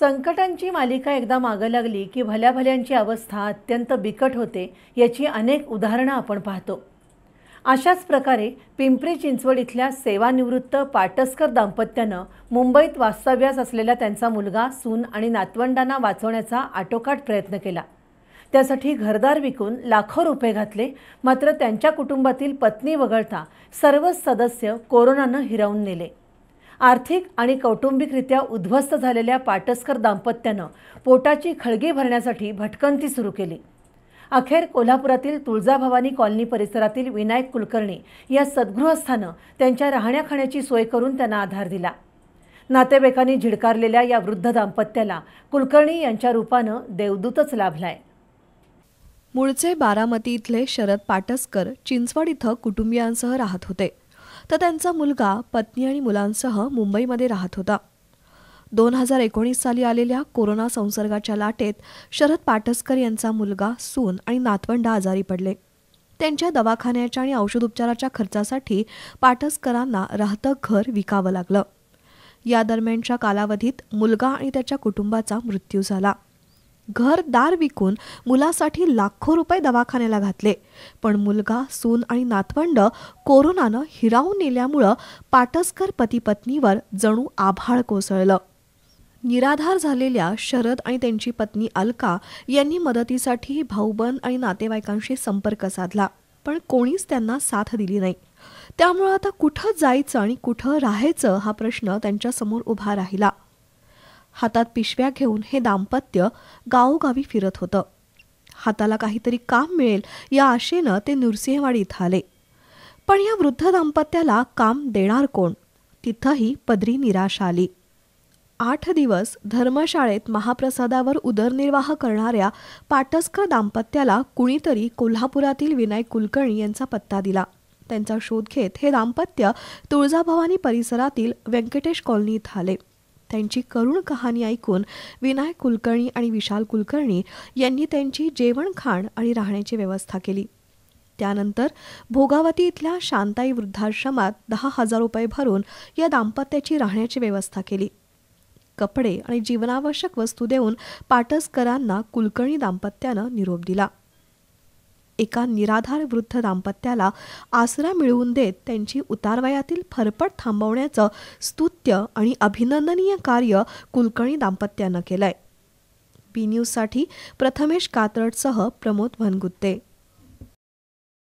संकटांची मालिका एकदा मागं लागली की भल्याभल्यांची अवस्था अत्यंत बिकट होते याची अनेक उदाहरणं आपण पाहतो अशाच प्रकारे पिंपरी चिंचवड इथल्या सेवानिवृत्त पाटस्कर दाम्पत्यानं मुंबईत वास्तव्यास असलेला त्यांचा मुलगा सून आणि नातवंडांना वाचवण्याचा आटोकाट प्रयत्न केला त्यासाठी घरदार विकून लाखो रुपये घातले मात्र त्यांच्या कुटुंबातील पत्नी वगळता सर्वच सदस्य कोरोनानं हिरावून नेले आर्थिक आणि कौटुंबिकरित्या उद्ध्वस्त झालेल्या पाटस्कर दाम्पत्यानं पोटाची खळगी भरण्यासाठी भटकंती सुरू केली अखेर कोल्हापुरातील तुळजाभवानी कॉलनी परिसरातील विनायक कुलकर्णी या सद्गृहस्थानं त्यांच्या राहण्याखाण्याची सोय करून त्यांना आधार दिला नातेवाईकांनी झिडकारलेल्या या वृद्ध दाम्पत्याला कुलकर्णी यांच्या रूपानं देवदूतच लाभलाय मूळचे बारामती इथले शरद पाटसकर चिंचवड इथं कुटुंबियांसह राहत होते तर त्यांचा मुलगा पत्नी आणि मुलांसह मुंबईमध्ये राहत होता दोन हजार एकोणीस साली आलेल्या कोरोना संसर्गाच्या लाटेत शरद पाटसकर यांचा मुलगा सून आणि नातवंड आजारी पडले त्यांच्या दवाखान्याच्या आणि औषधोपचाराच्या खर्चासाठी पाटसकरांना राहतं घर विकावं लागलं या दरम्यानच्या कालावधीत मुलगा आणि त्याच्या कुटुंबाचा मृत्यू झाला घरदार विकून मुलासाठी लाखो रुपये दवाखान्याला घातले पण मुलगा सून आणि नातवंड कोरोनानं हिरावून नेल्यामुळं पाटसकर पती पत्नीवर जणू आभाळ कोसळलं निराधार झालेल्या शरद आणि त्यांची पत्नी अलका यांनी मदतीसाठी भाऊबन आणि नातेवाईकांशी संपर्क साधला पण कोणीच त्यांना साथ दिली नाही त्यामुळं आता कुठं जायचं आणि कुठं राहायचं हा प्रश्न त्यांच्यासमोर उभा राहिला हातात पिशव्या घेऊन हे दाम्पत्य गावोगावी फिरत होतं हाताला काहीतरी काम मिळेल या आशेनं ते नृसिंहवाडी इथं आले पण या वृद्ध दाम्पत्याला काम देणार कोण तिथंही पदरी निराश आली आठ दिवस धर्मशाळेत महाप्रसादावर उदरनिर्वाह करणाऱ्या पाटस्कर दाम्पत्याला कुणीतरी कोल्हापुरातील विनायक कुलकर्णी यांचा पत्ता दिला त्यांचा शोध घेत हे दाम्पत्य तुळजाभवानी परिसरातील व्यंकटेश कॉलनी इथं आले त्यांची करुण कहाणी ऐकून विनायक कुलकर्णी आणि विशाल कुलकर्णी यांनी त्यांची जेवण खाण आणि राहण्याची व्यवस्था केली त्यानंतर भोगावती इथल्या शांताई वृद्धाश्रमात दहा हजार रुपये भरून या दाम्पत्याची राहण्याची व्यवस्था केली कपडे आणि जीवनावश्यक वस्तू देऊन पाटसकरांना कुलकर्णी दाम्पत्यानं निरोप दिला एका निराधार वृद्ध दाम्पत्याला आसरा मिळवून देत त्यांची उतारवयातील फरफट थांबवण्याचं स्तुत्य आणि अभिनंदनीय कार्य कुलकर्णी दाम्पत्यानं केलंय बी न्यूजसाठी प्रथमेश कातरडसह प्रमोद भनगुत्ते